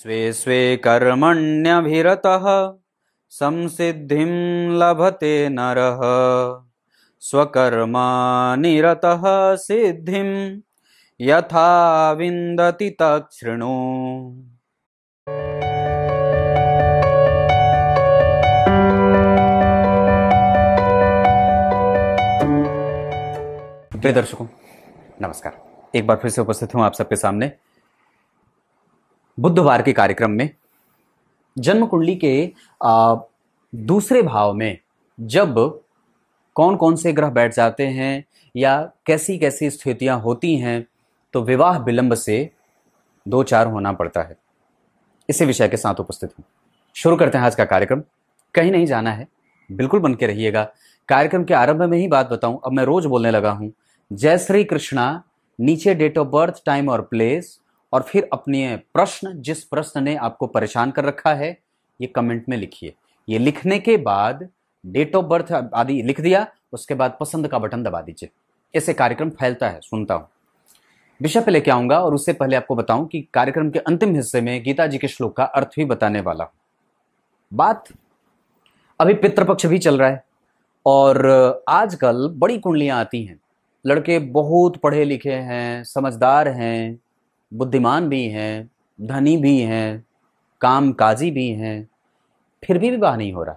स्वे स्वे कर्मण्यभिरतः संसिद्धिं लभते नरः स्वकर्मानिरतः सिद्धिं यथा विन्दति तच्छृणु प्रिय दर्शकों नमस्कार एक बार फिर से उपस्थित हूँ आप सबके सामने बुधवार के कार्यक्रम में जन्म कुंडली के दूसरे भाव में जब कौन कौन से ग्रह बैठ जाते हैं या कैसी कैसी स्थितियां होती हैं तो विवाह विलंब से दो चार होना पड़ता है इसी विषय के साथ उपस्थित हूं शुरू करते हैं आज का कार्यक्रम कहीं नहीं जाना है बिल्कुल बन के रहिएगा कार्यक्रम के आरंभ में ही बात बताऊं अब मैं रोज बोलने लगा हूं जय श्री कृष्णा नीचे डेट ऑफ बर्थ टाइम और प्लेस और फिर अपने प्रश्न जिस प्रश्न ने आपको परेशान कर रखा है ये कमेंट में लिखिए ये लिखने के बाद डेट ऑफ बर्थ आदि लिख दिया उसके बाद पसंद का बटन दबा दीजिए ऐसे कार्यक्रम फैलता है सुनता हूं विषय पे लेके आऊंगा और उससे पहले आपको बताऊं कि कार्यक्रम के अंतिम हिस्से में गीता जी के श्लोक का अर्थ भी बताने वाला हूँ बात अभी पितृपक्ष भी चल रहा है और आजकल बड़ी कुंडलियां आती हैं लड़के बहुत पढ़े लिखे हैं समझदार हैं बुद्धिमान भी हैं धनी भी हैं काम काजी भी हैं फिर भी विवाह नहीं हो रहा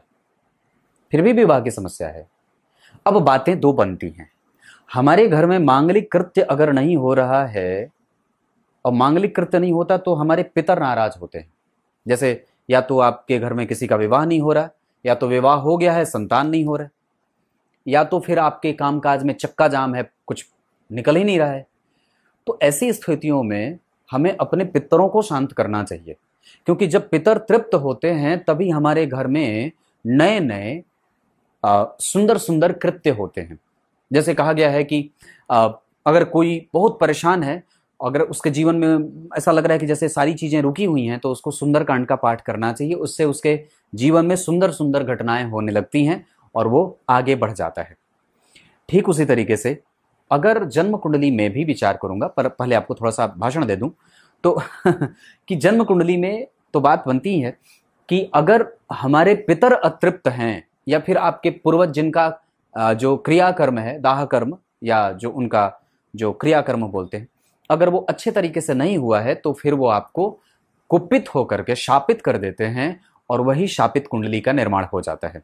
फिर भी विवाह की समस्या है अब बातें दो बनती हैं हमारे घर में मांगलिक कृत्य अगर नहीं हो रहा है और मांगलिक कृत्य नहीं होता तो हमारे पितर नाराज होते हैं जैसे या तो आपके घर में किसी का विवाह नहीं हो रहा या तो विवाह हो गया है संतान नहीं हो रहा या तो फिर आपके कामकाज में चक्का जाम है कुछ निकल ही नहीं रहा है तो ऐसी स्थितियों में हमें अपने पितरों को शांत करना चाहिए क्योंकि जब पितर तृप्त होते हैं तभी हमारे घर में नए नए सुंदर सुंदर कृत्य होते हैं जैसे कहा गया है कि आ, अगर कोई बहुत परेशान है अगर उसके जीवन में ऐसा लग रहा है कि जैसे सारी चीज़ें रुकी हुई हैं तो उसको सुंदरकांड का पाठ करना चाहिए उससे उसके जीवन में सुंदर सुंदर घटनाएं होने लगती हैं और वो आगे बढ़ जाता है ठीक उसी तरीके से अगर जन्म कुंडली में भी विचार करूंगा पर पहले आपको थोड़ा सा भाषण दे दूं तो कि जन्म कुंडली में तो बात बनती है कि अगर हमारे पितर अतृप्त हैं या फिर आपके पूर्वज जिनका जो क्रियाकर्म है दाह कर्म या जो उनका जो क्रियाकर्म बोलते हैं अगर वो अच्छे तरीके से नहीं हुआ है तो फिर वो आपको कुपित होकर के शापित कर देते हैं और वही शापित कुंडली का निर्माण हो जाता है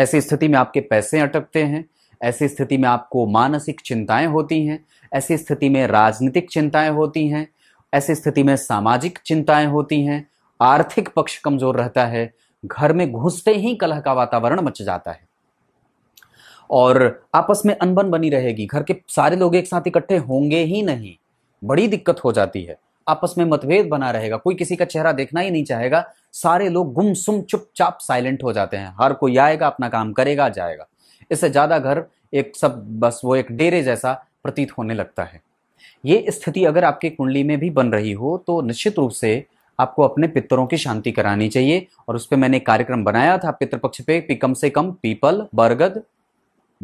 ऐसी स्थिति में आपके पैसे अटकते हैं ऐसी स्थिति में आपको मानसिक चिंताएं होती हैं ऐसी स्थिति में राजनीतिक चिंताएं होती हैं ऐसी स्थिति में सामाजिक चिंताएं होती हैं आर्थिक पक्ष कमजोर रहता है घर में घुसते ही कलह का वातावरण मच जाता है और आपस में अनबन बनी रहेगी घर के सारे लोग एक साथ इकट्ठे होंगे ही नहीं बड़ी दिक्कत हो जाती है आपस में मतभेद बना रहेगा कोई किसी का चेहरा देखना ही नहीं चाहेगा सारे लोग गुमसुम चुपचाप साइलेंट हो जाते हैं हर कोई आएगा अपना काम करेगा जाएगा इससे ज़्यादा घर एक सब बस वो एक डेरे जैसा प्रतीत होने लगता है ये स्थिति अगर आपकी कुंडली में भी बन रही हो तो निश्चित रूप से आपको अपने पितरों की शांति करानी चाहिए और उस पर मैंने कार्यक्रम बनाया था पितृपक्ष पे कि कम से कम पीपल बरगद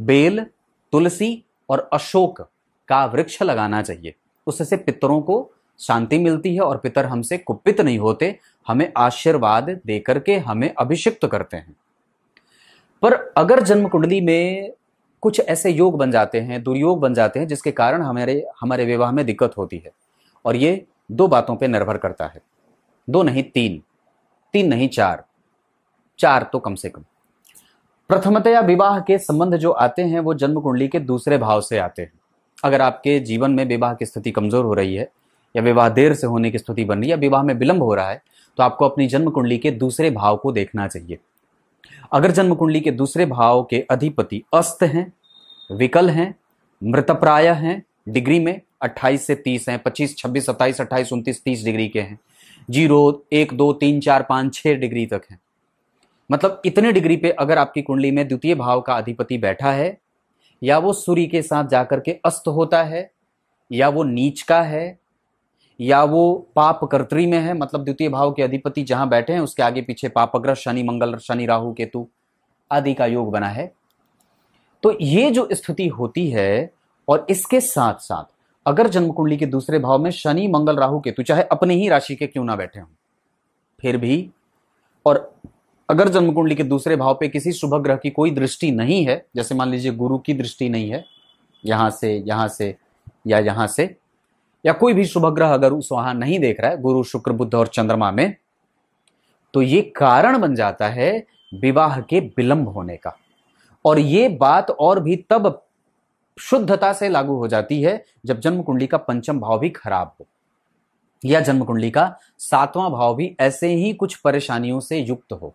बेल तुलसी और अशोक का वृक्ष लगाना चाहिए उससे पितरों को शांति मिलती है और पितर हमसे कुपित नहीं होते हमें आशीर्वाद देकर के हमें अभिषिक्त करते हैं पर अगर जन्म कुंडली में कुछ ऐसे योग बन जाते हैं दुर्योग बन जाते हैं जिसके कारण हमारे हमारे विवाह में दिक्कत होती है और ये दो बातों पर निर्भर करता है दो नहीं तीन तीन नहीं चार चार तो कम से कम प्रथमतया विवाह के संबंध जो आते हैं वो जन्म कुंडली के दूसरे भाव से आते हैं अगर आपके जीवन में विवाह की स्थिति कमजोर हो रही है या विवाह देर से होने की स्थिति बन रही है या विवाह में विलंब हो रहा है तो आपको अपनी जन्म कुंडली के दूसरे भाव को देखना चाहिए अगर जन्म कुंडली के दूसरे भाव के अधिपति अस्त हैं विकल हैं मृतप्राय हैं डिग्री में 28 से 30 हैं 25 26 27 28 29, तीस डिग्री के हैं जीरो एक दो तीन चार पाँच छः डिग्री तक हैं मतलब इतने डिग्री पे अगर आपकी कुंडली में द्वितीय भाव का अधिपति बैठा है या वो सूर्य के साथ जाकर के अस्त होता है या वो नीच का है या वो पाप कर्तरी में है मतलब द्वितीय भाव के अधिपति जहां बैठे हैं उसके आगे पीछे पापग्रह शनि मंगल शनि राहु केतु आदि का योग बना है तो ये जो स्थिति होती है और इसके साथ साथ अगर जन्म कुंडली के दूसरे भाव में शनि मंगल राहु केतु चाहे अपने ही राशि के क्यों ना बैठे हों फिर भी और अगर जन्म कुंडली के दूसरे भाव पे किसी शुभ ग्रह की कोई दृष्टि नहीं है जैसे मान लीजिए गुरु की दृष्टि नहीं है यहां से यहां से या यहां से या कोई भी शुभ ग्रह अगर उस वहां नहीं देख रहा है गुरु शुक्र बुद्ध और चंद्रमा में तो ये कारण बन जाता है विवाह के विलंब होने का और ये बात और भी तब शुद्धता से लागू हो जाती है जब जन्म कुंडली का पंचम भाव भी खराब हो या जन्म कुंडली का सातवां भाव भी ऐसे ही कुछ परेशानियों से युक्त हो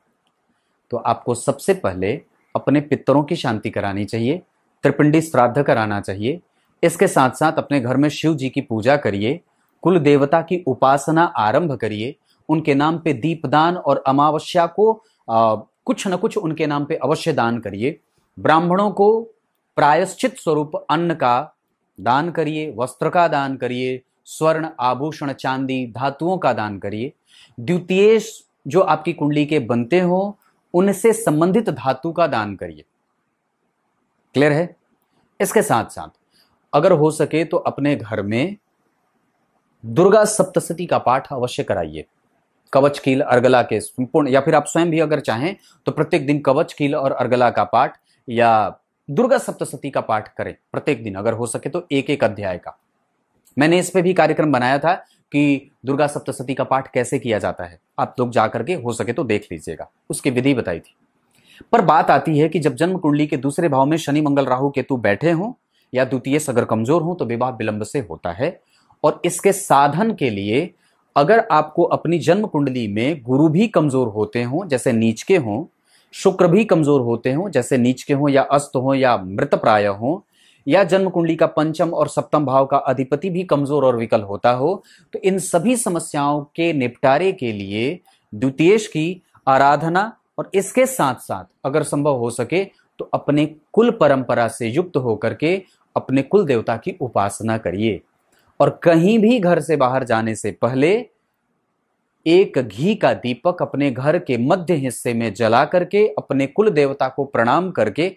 तो आपको सबसे पहले अपने पितरों की शांति करानी चाहिए त्रिपिंडी श्राद्ध कराना चाहिए इसके साथ साथ अपने घर में शिव जी की पूजा करिए कुल देवता की उपासना आरंभ करिए उनके नाम पे दीपदान और अमावस्या को आ, कुछ न कुछ उनके नाम पे अवश्य दान करिए ब्राह्मणों को प्रायश्चित स्वरूप अन्न का दान करिए वस्त्र का दान करिए स्वर्ण आभूषण चांदी धातुओं का दान करिए द्वितीय जो आपकी कुंडली के बनते हो उनसे संबंधित धातु का दान करिए क्लियर है इसके साथ साथ अगर हो सके तो अपने घर में दुर्गा सप्तशती का पाठ अवश्य कराइए कवच कील अर्गला के संपूर्ण या फिर आप स्वयं भी अगर चाहें तो प्रत्येक दिन कवच कील और अर्गला का पाठ या दुर्गा सप्तशती का पाठ करें प्रत्येक दिन अगर हो सके तो एक एक अध्याय का मैंने इस पे भी कार्यक्रम बनाया था कि दुर्गा सप्तशती का पाठ कैसे किया जाता है आप लोग जाकर के हो सके तो देख लीजिएगा उसकी विधि बताई थी पर बात आती है कि जब जन्म कुंडली के दूसरे भाव में शनि मंगल राहु केतु बैठे हों या द्वितीय अगर कमजोर हो तो विवाह विलंब से होता है और इसके साधन के लिए अगर आपको अपनी जन्म कुंडली में गुरु भी कमजोर होते हों जैसे नीच के हों शुक्र भी कमजोर होते हों जैसे नीच के हों या अस्त हों या मृत प्राय हों या जन्म कुंडली का पंचम और सप्तम भाव का अधिपति भी कमजोर और विकल होता हो तो इन सभी समस्याओं के निपटारे के लिए द्वितीय की आराधना और इसके साथ साथ अगर संभव हो सके तो अपने कुल परंपरा से युक्त होकर के अपने कुल देवता की उपासना करिए और कहीं भी घर से बाहर जाने से पहले एक घी का दीपक अपने घर के मध्य हिस्से में जला करके अपने कुल देवता को प्रणाम करके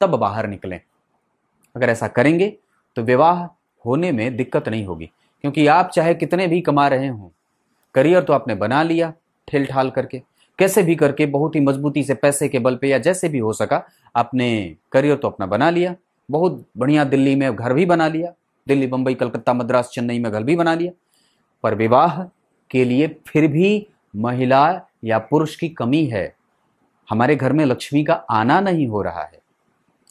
तब बाहर निकलें अगर ऐसा करेंगे तो विवाह होने में दिक्कत नहीं होगी क्योंकि आप चाहे कितने भी कमा रहे हो करियर तो आपने बना लिया ठेल ठाल करके कैसे भी करके बहुत ही मजबूती से पैसे के बल पे या जैसे भी हो सका आपने करियर तो अपना बना लिया बहुत बढ़िया दिल्ली में घर भी बना लिया दिल्ली बंबई कलकत्ता मद्रास चेन्नई में घर भी बना लिया पर विवाह के लिए फिर भी महिला या पुरुष की कमी है हमारे घर में लक्ष्मी का आना नहीं हो रहा है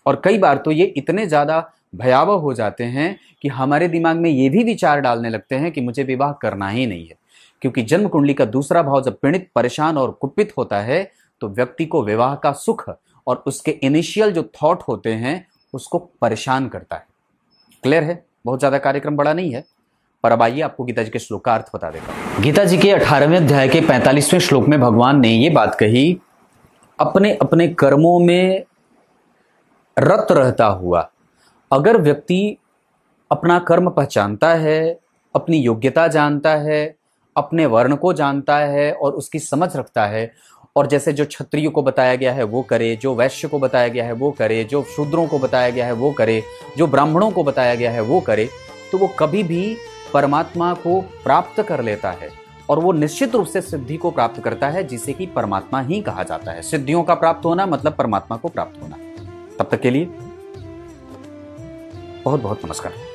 और कई बार तो ये इतने ज़्यादा भयावह हो जाते हैं कि हमारे दिमाग में ये भी विचार डालने लगते हैं कि मुझे विवाह करना ही नहीं है क्योंकि जन्म कुंडली का दूसरा भाव जब पीड़ित परेशान और कुपित होता है तो व्यक्ति को विवाह का सुख और उसके इनिशियल जो थॉट होते हैं उसको परेशान करता है क्लियर है बहुत ज़्यादा कार्यक्रम बड़ा नहीं है पर अब आइए आपको गीता जी के श्लोक का अर्थ बता देगा गीता जी के अठारहवें अध्याय के पैंतालीसवें श्लोक में भगवान ने ये बात कही अपने अपने कर्मों में रत रहता हुआ अगर व्यक्ति अपना कर्म पहचानता है अपनी योग्यता जानता है अपने वर्ण को जानता है और उसकी समझ रखता है और जैसे जो क्षत्रिय को बताया गया है वो करे जो वैश्य को बताया गया है वो करे जो शूद्रों को बताया गया है वो करे जो ब्राह्मणों को बताया गया है वो करे तो वो कभी भी परमात्मा को प्राप्त कर लेता है और वो निश्चित रूप से सिद्धि को प्राप्त करता है जिसे कि परमात्मा ही कहा जाता है सिद्धियों का प्राप्त होना मतलब परमात्मा को प्राप्त होना तब तक के लिए बहुत बहुत नमस्कार